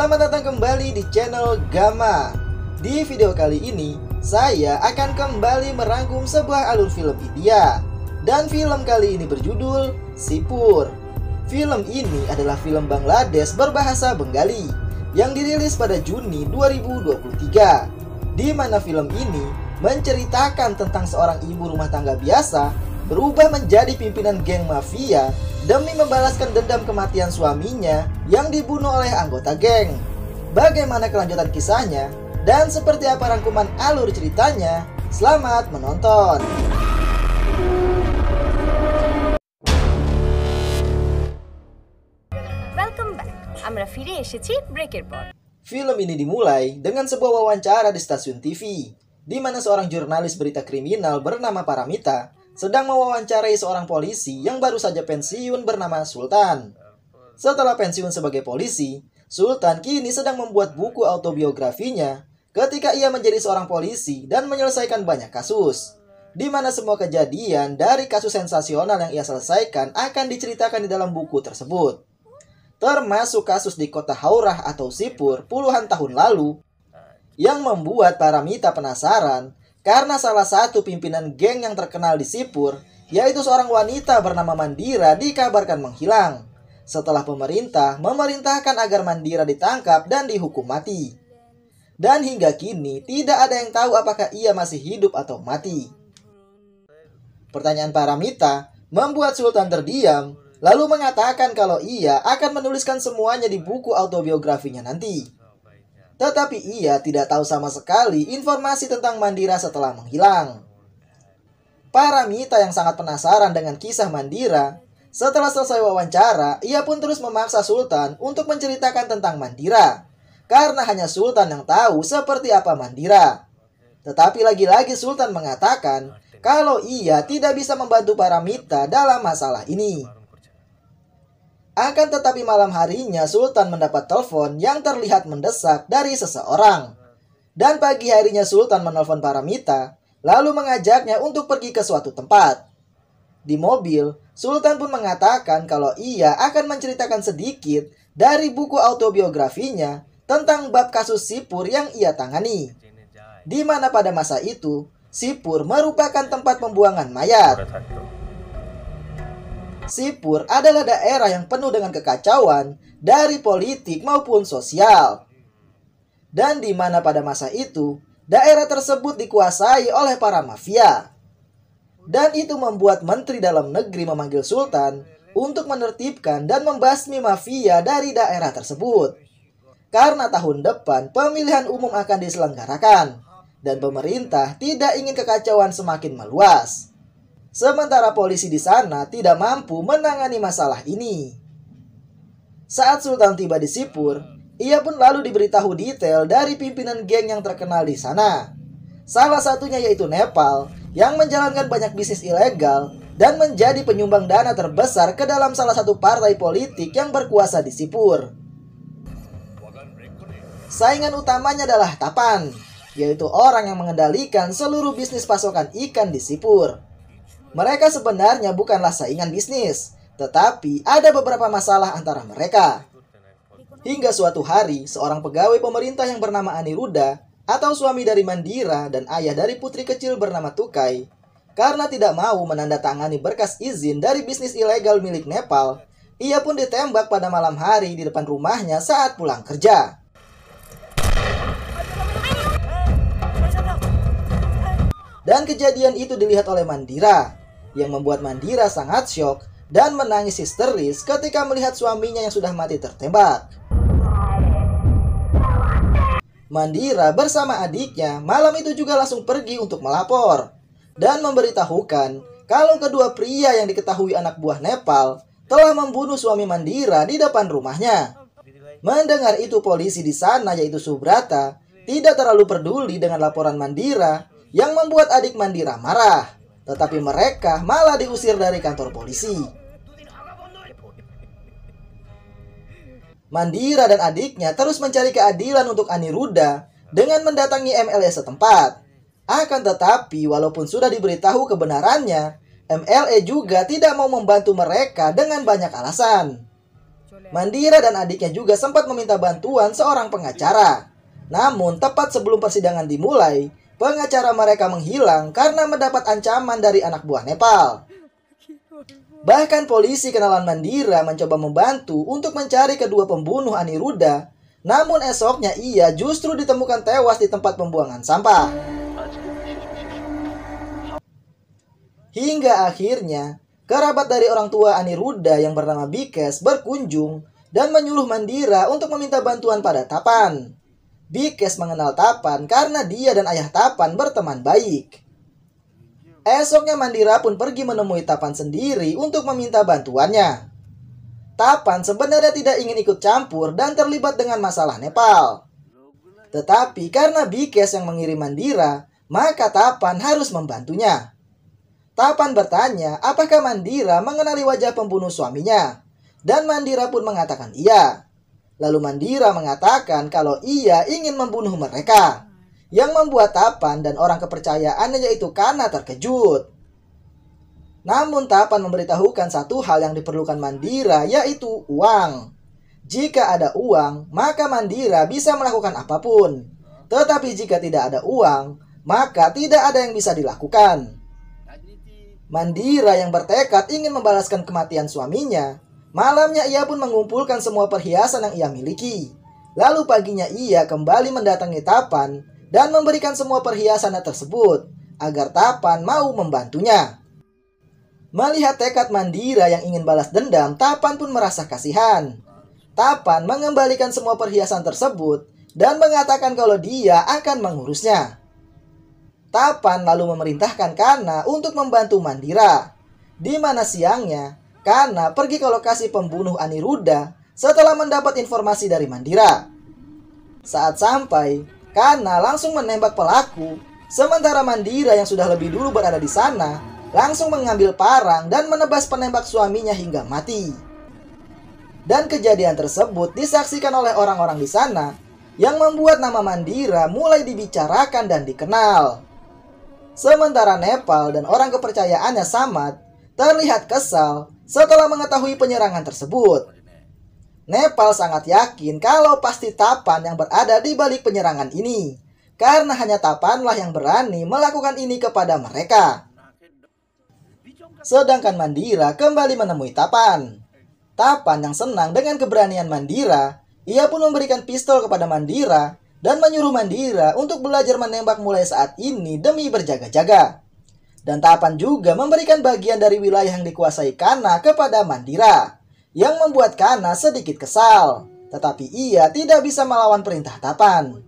Selamat datang kembali di channel Gama. Di video kali ini, saya akan kembali merangkum sebuah alur film India. Dan film kali ini berjudul Sipur. Film ini adalah film Bangladesh berbahasa Bengali yang dirilis pada Juni 2023. Di mana film ini menceritakan tentang seorang ibu rumah tangga biasa berubah menjadi pimpinan geng mafia demi membalaskan dendam kematian suaminya yang dibunuh oleh anggota geng. Bagaimana kelanjutan kisahnya dan seperti apa rangkuman alur ceritanya? Selamat menonton. Welcome back. Film ini dimulai dengan sebuah wawancara di stasiun TV, di mana seorang jurnalis berita kriminal bernama Paramita sedang mewawancarai seorang polisi yang baru saja pensiun bernama Sultan. Setelah pensiun sebagai polisi, Sultan kini sedang membuat buku autobiografinya ketika ia menjadi seorang polisi dan menyelesaikan banyak kasus. Di mana semua kejadian dari kasus sensasional yang ia selesaikan akan diceritakan di dalam buku tersebut. Termasuk kasus di kota Haurah atau Sipur puluhan tahun lalu yang membuat para mita penasaran karena salah satu pimpinan geng yang terkenal di Sipur, yaitu seorang wanita bernama Mandira dikabarkan menghilang. Setelah pemerintah memerintahkan agar Mandira ditangkap dan dihukum mati. Dan hingga kini tidak ada yang tahu apakah ia masih hidup atau mati. Pertanyaan para mita membuat Sultan terdiam, lalu mengatakan kalau ia akan menuliskan semuanya di buku autobiografinya nanti. Tetapi ia tidak tahu sama sekali informasi tentang Mandira setelah menghilang. Para Mita yang sangat penasaran dengan kisah Mandira, setelah selesai wawancara, ia pun terus memaksa Sultan untuk menceritakan tentang Mandira. Karena hanya Sultan yang tahu seperti apa Mandira. Tetapi lagi-lagi Sultan mengatakan kalau ia tidak bisa membantu para mita dalam masalah ini. Akan tetapi malam harinya Sultan mendapat telepon yang terlihat mendesak dari seseorang. Dan pagi harinya Sultan menelpon Paramita, lalu mengajaknya untuk pergi ke suatu tempat. Di mobil, Sultan pun mengatakan kalau ia akan menceritakan sedikit dari buku autobiografinya tentang bab kasus Sipur yang ia tangani. Di mana pada masa itu, Sipur merupakan tempat pembuangan mayat. Sipur adalah daerah yang penuh dengan kekacauan dari politik maupun sosial. Dan di mana pada masa itu, daerah tersebut dikuasai oleh para mafia. Dan itu membuat menteri dalam negeri memanggil sultan untuk menertibkan dan membasmi mafia dari daerah tersebut. Karena tahun depan pemilihan umum akan diselenggarakan dan pemerintah tidak ingin kekacauan semakin meluas. Sementara polisi di sana tidak mampu menangani masalah ini. Saat Sultan tiba di Sipur, ia pun lalu diberitahu detail dari pimpinan geng yang terkenal di sana. Salah satunya yaitu Nepal yang menjalankan banyak bisnis ilegal dan menjadi penyumbang dana terbesar ke dalam salah satu partai politik yang berkuasa di Sipur. Saingan utamanya adalah Tapan, yaitu orang yang mengendalikan seluruh bisnis pasokan ikan di Sipur. Mereka sebenarnya bukanlah saingan bisnis, tetapi ada beberapa masalah antara mereka. Hingga suatu hari, seorang pegawai pemerintah yang bernama Aniruda atau suami dari Mandira dan ayah dari putri kecil bernama Tukai, karena tidak mau menandatangani berkas izin dari bisnis ilegal milik Nepal, ia pun ditembak pada malam hari di depan rumahnya saat pulang kerja. Dan kejadian itu dilihat oleh Mandira, yang membuat Mandira sangat syok dan menangis histeris ketika melihat suaminya yang sudah mati tertembak. Mandira bersama adiknya malam itu juga langsung pergi untuk melapor dan memberitahukan kalau kedua pria yang diketahui anak buah Nepal telah membunuh suami Mandira di depan rumahnya. Mendengar itu polisi di sana yaitu Subrata tidak terlalu peduli dengan laporan Mandira yang membuat adik Mandira marah. Tetapi mereka malah diusir dari kantor polisi. Mandira dan adiknya terus mencari keadilan untuk Ruda dengan mendatangi MLS setempat. Akan tetapi, walaupun sudah diberitahu kebenarannya, MLE juga tidak mau membantu mereka dengan banyak alasan. Mandira dan adiknya juga sempat meminta bantuan seorang pengacara. Namun, tepat sebelum persidangan dimulai, pengacara mereka menghilang karena mendapat ancaman dari anak buah Nepal. Bahkan polisi kenalan Mandira mencoba membantu untuk mencari kedua pembunuh Aniruda, namun esoknya ia justru ditemukan tewas di tempat pembuangan sampah. Hingga akhirnya, kerabat dari orang tua Aniruda yang bernama Bikes berkunjung dan menyuruh Mandira untuk meminta bantuan pada Tapan. Bikes mengenal Tapan karena dia dan ayah Tapan berteman baik. Esoknya Mandira pun pergi menemui Tapan sendiri untuk meminta bantuannya. Tapan sebenarnya tidak ingin ikut campur dan terlibat dengan masalah Nepal. Tetapi karena Bikes yang mengirim Mandira, maka Tapan harus membantunya. Tapan bertanya apakah Mandira mengenali wajah pembunuh suaminya. Dan Mandira pun mengatakan iya. Lalu Mandira mengatakan kalau ia ingin membunuh mereka. Yang membuat Tapan dan orang kepercayaannya yaitu Kana terkejut. Namun Tapan memberitahukan satu hal yang diperlukan Mandira yaitu uang. Jika ada uang, maka Mandira bisa melakukan apapun. Tetapi jika tidak ada uang, maka tidak ada yang bisa dilakukan. Mandira yang bertekad ingin membalaskan kematian suaminya Malamnya ia pun mengumpulkan semua perhiasan yang ia miliki. Lalu paginya ia kembali mendatangi Tapan dan memberikan semua perhiasan tersebut agar Tapan mau membantunya. Melihat tekad Mandira yang ingin balas dendam, Tapan pun merasa kasihan. Tapan mengembalikan semua perhiasan tersebut dan mengatakan kalau dia akan mengurusnya. Tapan lalu memerintahkan Kana untuk membantu Mandira, di mana siangnya karena pergi ke lokasi pembunuh Ruda setelah mendapat informasi dari Mandira. Saat sampai, Kana langsung menembak pelaku, sementara Mandira yang sudah lebih dulu berada di sana langsung mengambil parang dan menebas penembak suaminya hingga mati. Dan kejadian tersebut disaksikan oleh orang-orang di sana yang membuat nama Mandira mulai dibicarakan dan dikenal. Sementara Nepal dan orang kepercayaannya Samad terlihat kesal setelah mengetahui penyerangan tersebut, Nepal sangat yakin kalau pasti Tapan yang berada di balik penyerangan ini, karena hanya Tapanlah yang berani melakukan ini kepada mereka. Sedangkan Mandira kembali menemui Tapan. Tapan yang senang dengan keberanian Mandira, ia pun memberikan pistol kepada Mandira dan menyuruh Mandira untuk belajar menembak mulai saat ini demi berjaga-jaga. Dan Tapan juga memberikan bagian dari wilayah yang dikuasai Kana kepada Mandira, yang membuat Kana sedikit kesal. Tetapi ia tidak bisa melawan perintah Tapan.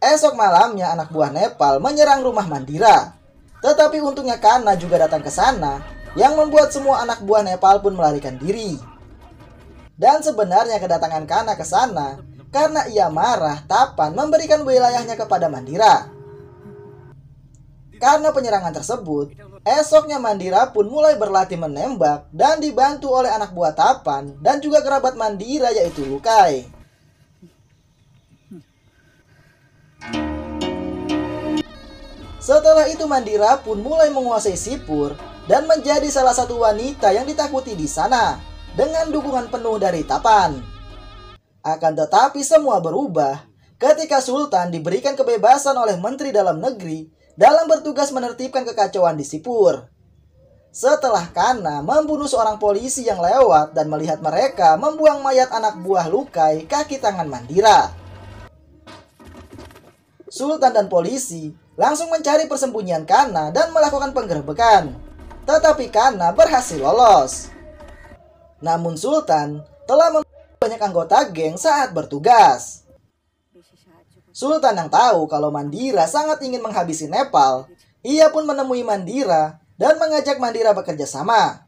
Esok malamnya anak buah Nepal menyerang rumah Mandira. Tetapi untungnya Kana juga datang ke sana, yang membuat semua anak buah Nepal pun melarikan diri. Dan sebenarnya kedatangan Kana ke sana karena ia marah Tapan memberikan wilayahnya kepada Mandira. Karena penyerangan tersebut, esoknya Mandira pun mulai berlatih menembak dan dibantu oleh anak buah Tapan dan juga kerabat Mandira yaitu Lukai. Setelah itu Mandira pun mulai menguasai Sipur dan menjadi salah satu wanita yang ditakuti di sana dengan dukungan penuh dari Tapan. Akan tetapi semua berubah ketika Sultan diberikan kebebasan oleh Menteri Dalam Negeri dalam bertugas menertibkan kekacauan di Sipur. Setelah Kana membunuh seorang polisi yang lewat dan melihat mereka membuang mayat anak buah Lukai kaki tangan Mandira. Sultan dan polisi langsung mencari persembunyian Kana dan melakukan penggerbekan. Tetapi Kana berhasil lolos. Namun Sultan telah membunuh banyak anggota geng saat bertugas. Sultan yang tahu kalau Mandira sangat ingin menghabisi Nepal, ia pun menemui Mandira dan mengajak Mandira bekerja sama.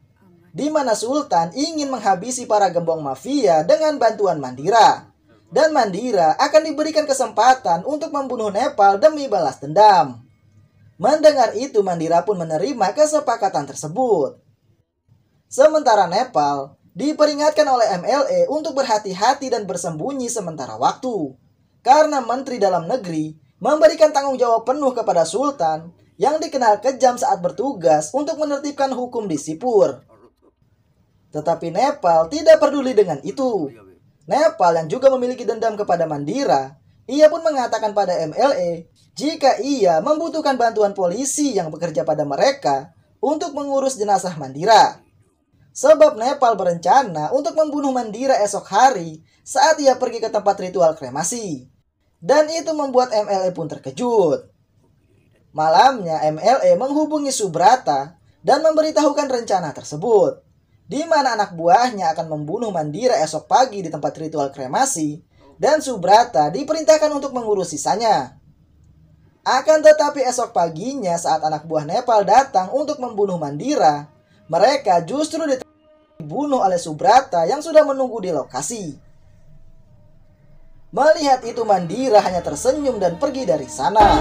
Di mana Sultan ingin menghabisi para gembong mafia dengan bantuan Mandira. Dan Mandira akan diberikan kesempatan untuk membunuh Nepal demi balas dendam. Mendengar itu Mandira pun menerima kesepakatan tersebut. Sementara Nepal diperingatkan oleh MLE untuk berhati-hati dan bersembunyi sementara waktu karena Menteri Dalam Negeri memberikan tanggung jawab penuh kepada Sultan yang dikenal kejam saat bertugas untuk menertibkan hukum di Sipur. Tetapi Nepal tidak peduli dengan itu. Nepal yang juga memiliki dendam kepada Mandira, ia pun mengatakan pada MLE jika ia membutuhkan bantuan polisi yang bekerja pada mereka untuk mengurus jenazah Mandira. Sebab Nepal berencana untuk membunuh Mandira esok hari saat ia pergi ke tempat ritual kremasi. Dan itu membuat MLE pun terkejut. Malamnya MLE menghubungi Subrata dan memberitahukan rencana tersebut, di mana anak buahnya akan membunuh Mandira esok pagi di tempat ritual kremasi dan Subrata diperintahkan untuk mengurus sisanya. Akan tetapi esok paginya saat anak buah Nepal datang untuk membunuh Mandira, mereka justru dibunuh oleh Subrata yang sudah menunggu di lokasi. Melihat itu Mandira hanya tersenyum dan pergi dari sana.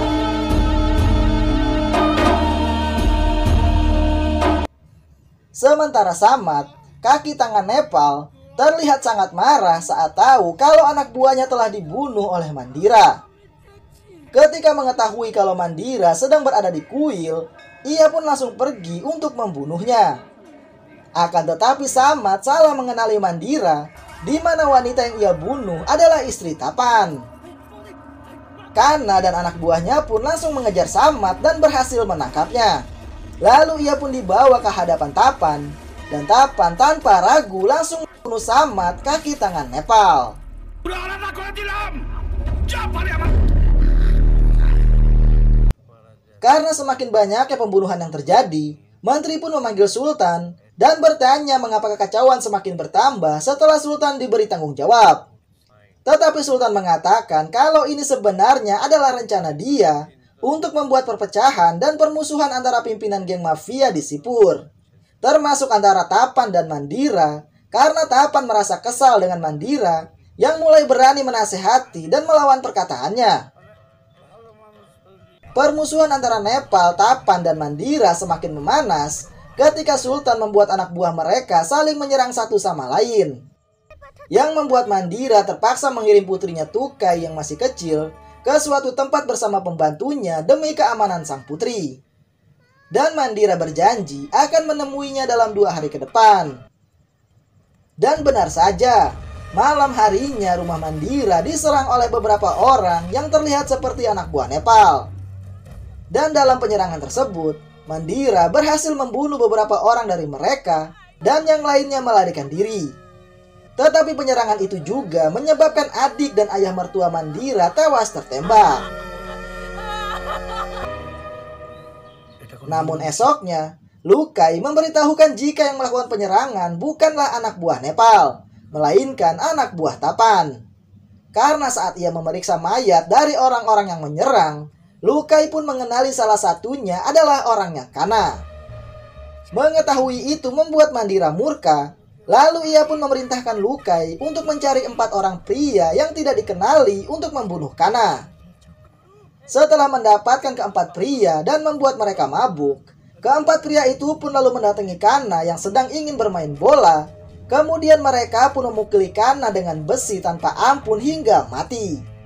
Sementara Samad, kaki tangan Nepal, terlihat sangat marah saat tahu kalau anak buahnya telah dibunuh oleh Mandira. Ketika mengetahui kalau Mandira sedang berada di kuil, ia pun langsung pergi untuk membunuhnya. Akan tetapi Samad salah mengenali Mandira di mana wanita yang ia bunuh adalah istri Tapan. Kana dan anak buahnya pun langsung mengejar Samat dan berhasil menangkapnya. Lalu ia pun dibawa ke hadapan Tapan, dan Tapan tanpa ragu langsung bunuh Samat kaki tangan Nepal. Karena semakin banyaknya pembunuhan yang terjadi, Menteri pun memanggil Sultan dan bertanya mengapa kekacauan semakin bertambah setelah Sultan diberi tanggung jawab. Tetapi Sultan mengatakan kalau ini sebenarnya adalah rencana dia untuk membuat perpecahan dan permusuhan antara pimpinan geng mafia di Sipur, termasuk antara Tapan dan Mandira, karena Tapan merasa kesal dengan Mandira yang mulai berani menasehati dan melawan perkataannya. Permusuhan antara Nepal, Tapan, dan Mandira semakin memanas ketika sultan membuat anak buah mereka saling menyerang satu sama lain. Yang membuat Mandira terpaksa mengirim putrinya Tukai yang masih kecil ke suatu tempat bersama pembantunya demi keamanan sang putri. Dan Mandira berjanji akan menemuinya dalam dua hari ke depan. Dan benar saja, malam harinya rumah Mandira diserang oleh beberapa orang yang terlihat seperti anak buah Nepal. Dan dalam penyerangan tersebut, Mandira berhasil membunuh beberapa orang dari mereka dan yang lainnya melarikan diri. Tetapi penyerangan itu juga menyebabkan adik dan ayah mertua Mandira tewas tertembak. Namun esoknya, Lukai memberitahukan jika yang melakukan penyerangan bukanlah anak buah Nepal, melainkan anak buah Tapan. Karena saat ia memeriksa mayat dari orang-orang yang menyerang, Lukai pun mengenali salah satunya adalah orangnya Kana. Mengetahui itu membuat Mandira murka, lalu ia pun memerintahkan Lukai untuk mencari empat orang pria yang tidak dikenali untuk membunuh Kana. Setelah mendapatkan keempat pria dan membuat mereka mabuk, keempat pria itu pun lalu mendatangi Kana yang sedang ingin bermain bola. Kemudian mereka pun memukuli Kana dengan besi tanpa ampun hingga mati.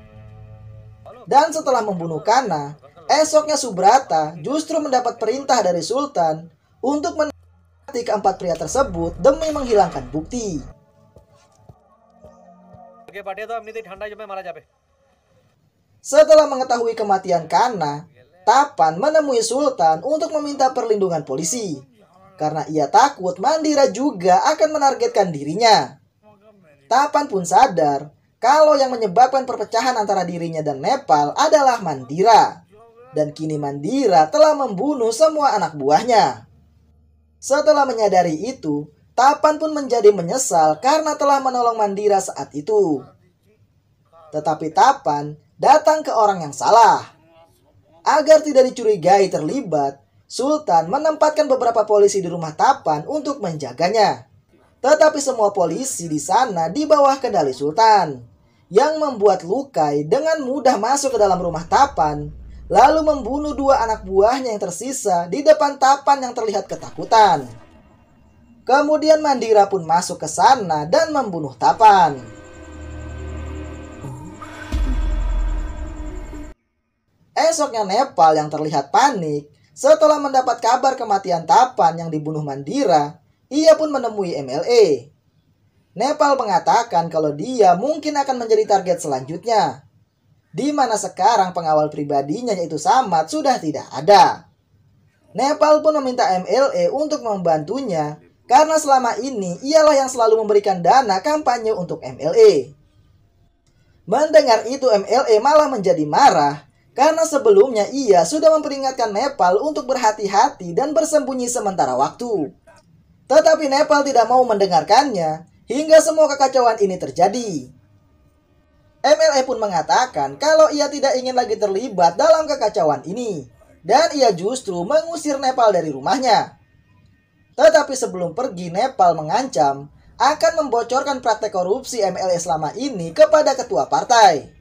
Dan setelah membunuh Kana, esoknya Subrata justru mendapat perintah dari Sultan untuk menikmati keempat pria tersebut demi menghilangkan bukti. Setelah mengetahui kematian Kana, Tapan menemui Sultan untuk meminta perlindungan polisi karena ia takut Mandira juga akan menargetkan dirinya. Tapan pun sadar kalau yang menyebabkan perpecahan antara dirinya dan Nepal adalah Mandira. Dan kini Mandira telah membunuh semua anak buahnya. Setelah menyadari itu, Tapan pun menjadi menyesal karena telah menolong Mandira saat itu. Tetapi Tapan datang ke orang yang salah. Agar tidak dicurigai terlibat, Sultan menempatkan beberapa polisi di rumah Tapan untuk menjaganya. Tetapi semua polisi di sana di bawah kendali Sultan yang membuat Lukai dengan mudah masuk ke dalam rumah Tapan, lalu membunuh dua anak buahnya yang tersisa di depan Tapan yang terlihat ketakutan. Kemudian Mandira pun masuk ke sana dan membunuh Tapan. Esoknya Nepal yang terlihat panik setelah mendapat kabar kematian Tapan yang dibunuh Mandira, ia pun menemui MLA Nepal mengatakan kalau dia mungkin akan menjadi target selanjutnya. Di mana sekarang pengawal pribadinya yaitu Samad sudah tidak ada. Nepal pun meminta MLE untuk membantunya karena selama ini ialah yang selalu memberikan dana kampanye untuk MLE. Mendengar itu MLE malah menjadi marah karena sebelumnya ia sudah memperingatkan Nepal untuk berhati-hati dan bersembunyi sementara waktu. Tetapi Nepal tidak mau mendengarkannya hingga semua kekacauan ini terjadi. MLE pun mengatakan kalau ia tidak ingin lagi terlibat dalam kekacauan ini dan ia justru mengusir Nepal dari rumahnya. Tetapi sebelum pergi Nepal mengancam akan membocorkan praktek korupsi MLE selama ini kepada ketua partai.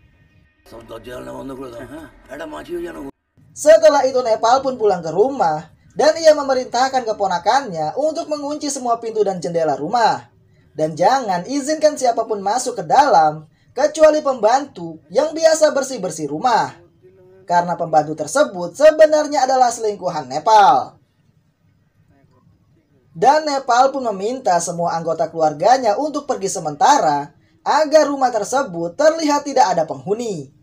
Setelah itu Nepal pun pulang ke rumah dan ia memerintahkan keponakannya untuk mengunci semua pintu dan jendela rumah. Dan jangan izinkan siapapun masuk ke dalam, kecuali pembantu yang biasa bersih-bersih rumah. Karena pembantu tersebut sebenarnya adalah selingkuhan Nepal. Dan Nepal pun meminta semua anggota keluarganya untuk pergi sementara agar rumah tersebut terlihat tidak ada penghuni.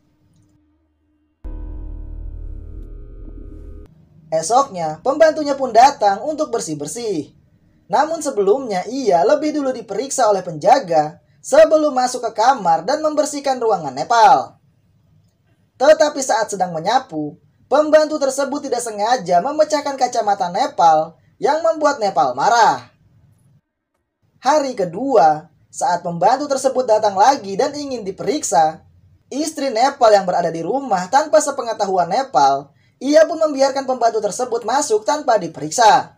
Esoknya, pembantunya pun datang untuk bersih-bersih. Namun sebelumnya ia lebih dulu diperiksa oleh penjaga sebelum masuk ke kamar dan membersihkan ruangan Nepal. Tetapi saat sedang menyapu, pembantu tersebut tidak sengaja memecahkan kacamata Nepal yang membuat Nepal marah. Hari kedua, saat pembantu tersebut datang lagi dan ingin diperiksa, istri Nepal yang berada di rumah tanpa sepengetahuan Nepal, ia pun membiarkan pembantu tersebut masuk tanpa diperiksa.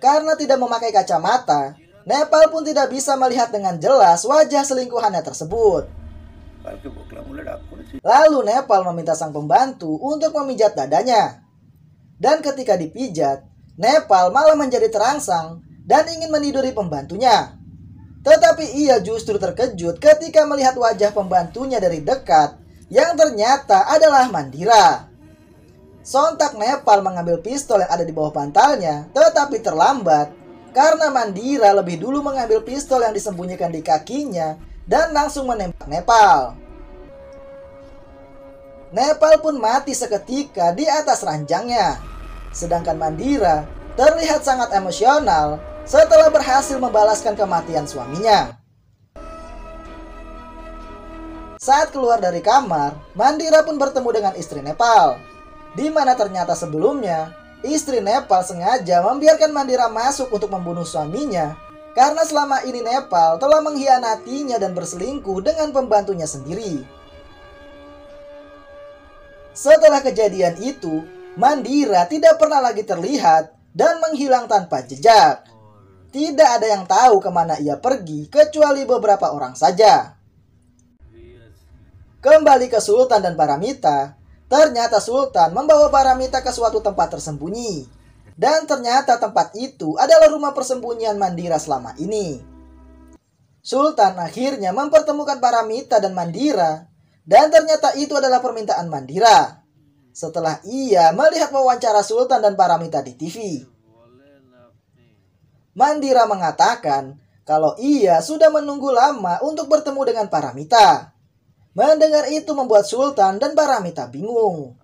Karena tidak memakai kacamata, Nepal pun tidak bisa melihat dengan jelas wajah selingkuhannya tersebut. Lalu Nepal meminta sang pembantu untuk memijat dadanya. Dan ketika dipijat, Nepal malah menjadi terangsang dan ingin meniduri pembantunya. Tetapi ia justru terkejut ketika melihat wajah pembantunya dari dekat yang ternyata adalah Mandira. Sontak Nepal mengambil pistol yang ada di bawah pantalnya, tetapi terlambat. Karena Mandira lebih dulu mengambil pistol yang disembunyikan di kakinya dan langsung menembak Nepal. Nepal pun mati seketika di atas ranjangnya. Sedangkan Mandira terlihat sangat emosional setelah berhasil membalaskan kematian suaminya. Saat keluar dari kamar, Mandira pun bertemu dengan istri Nepal di mana ternyata sebelumnya istri Nepal sengaja membiarkan Mandira masuk untuk membunuh suaminya karena selama ini Nepal telah mengkhianatinya dan berselingkuh dengan pembantunya sendiri. Setelah kejadian itu, Mandira tidak pernah lagi terlihat dan menghilang tanpa jejak. Tidak ada yang tahu kemana ia pergi kecuali beberapa orang saja. Kembali ke Sultan dan Paramita, Ternyata Sultan membawa Paramita ke suatu tempat tersembunyi. Dan ternyata tempat itu adalah rumah persembunyian Mandira selama ini. Sultan akhirnya mempertemukan Paramita dan Mandira. Dan ternyata itu adalah permintaan Mandira. Setelah ia melihat wawancara Sultan dan Paramita di TV. Mandira mengatakan kalau ia sudah menunggu lama untuk bertemu dengan Paramita. Mendengar itu membuat Sultan dan Baramita bingung.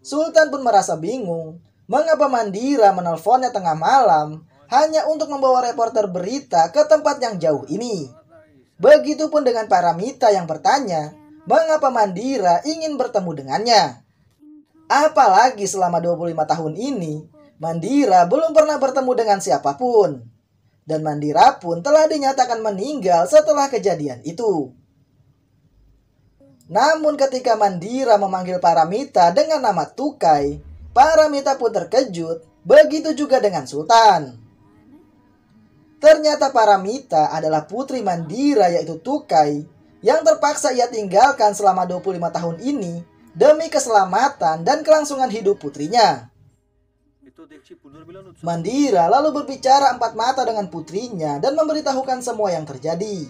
Sultan pun merasa bingung. Mengapa Mandira menelponnya tengah malam hanya untuk membawa reporter berita ke tempat yang jauh ini? Begitupun dengan Paramita yang bertanya, mengapa Mandira ingin bertemu dengannya? Apalagi selama 25 tahun ini, Mandira belum pernah bertemu dengan siapapun. Dan Mandira pun telah dinyatakan meninggal setelah kejadian itu. Namun ketika Mandira memanggil Paramita dengan nama Tukai, Paramita pun terkejut, begitu juga dengan Sultan. Ternyata Paramita adalah putri Mandira yaitu Tukai yang terpaksa ia tinggalkan selama 25 tahun ini demi keselamatan dan kelangsungan hidup putrinya. Mandira lalu berbicara empat mata dengan putrinya dan memberitahukan semua yang terjadi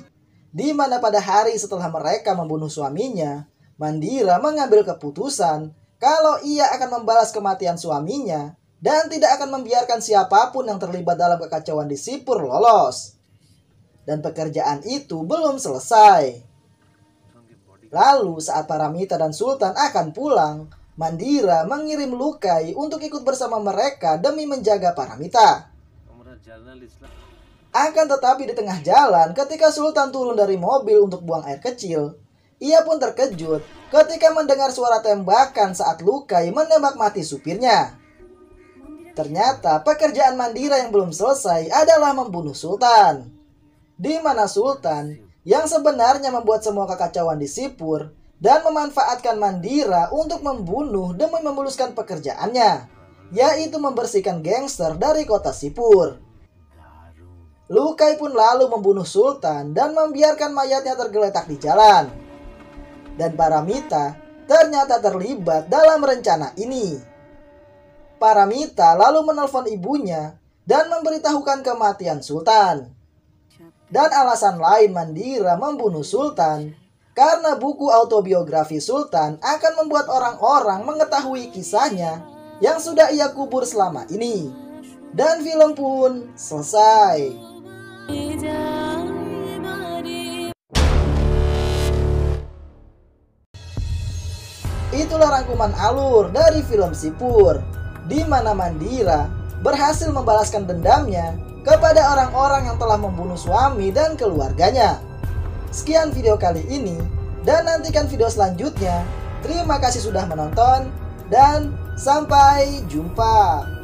di mana pada hari setelah mereka membunuh suaminya, Mandira mengambil keputusan kalau ia akan membalas kematian suaminya dan tidak akan membiarkan siapapun yang terlibat dalam kekacauan di Sipur lolos. Dan pekerjaan itu belum selesai. Lalu saat Paramita dan Sultan akan pulang, Mandira mengirim Lukai untuk ikut bersama mereka demi menjaga Paramita. Akan tetapi di tengah jalan, ketika Sultan turun dari mobil untuk buang air kecil, ia pun terkejut ketika mendengar suara tembakan saat Lukai menembak mati supirnya. Ternyata pekerjaan Mandira yang belum selesai adalah membunuh Sultan. Di mana Sultan yang sebenarnya membuat semua kekacauan di Sipur dan memanfaatkan Mandira untuk membunuh demi memuluskan pekerjaannya, yaitu membersihkan gangster dari kota Sipur. Lukai pun lalu membunuh Sultan dan membiarkan mayatnya tergeletak di jalan. Dan Paramita ternyata terlibat dalam rencana ini. Paramita lalu menelpon ibunya dan memberitahukan kematian Sultan. Dan alasan lain Mandira membunuh Sultan karena buku autobiografi Sultan akan membuat orang-orang mengetahui kisahnya yang sudah ia kubur selama ini. Dan film pun selesai. itulah rangkuman alur dari film Sipur, di mana Mandira berhasil membalaskan dendamnya kepada orang-orang yang telah membunuh suami dan keluarganya. Sekian video kali ini, dan nantikan video selanjutnya. Terima kasih sudah menonton, dan sampai jumpa.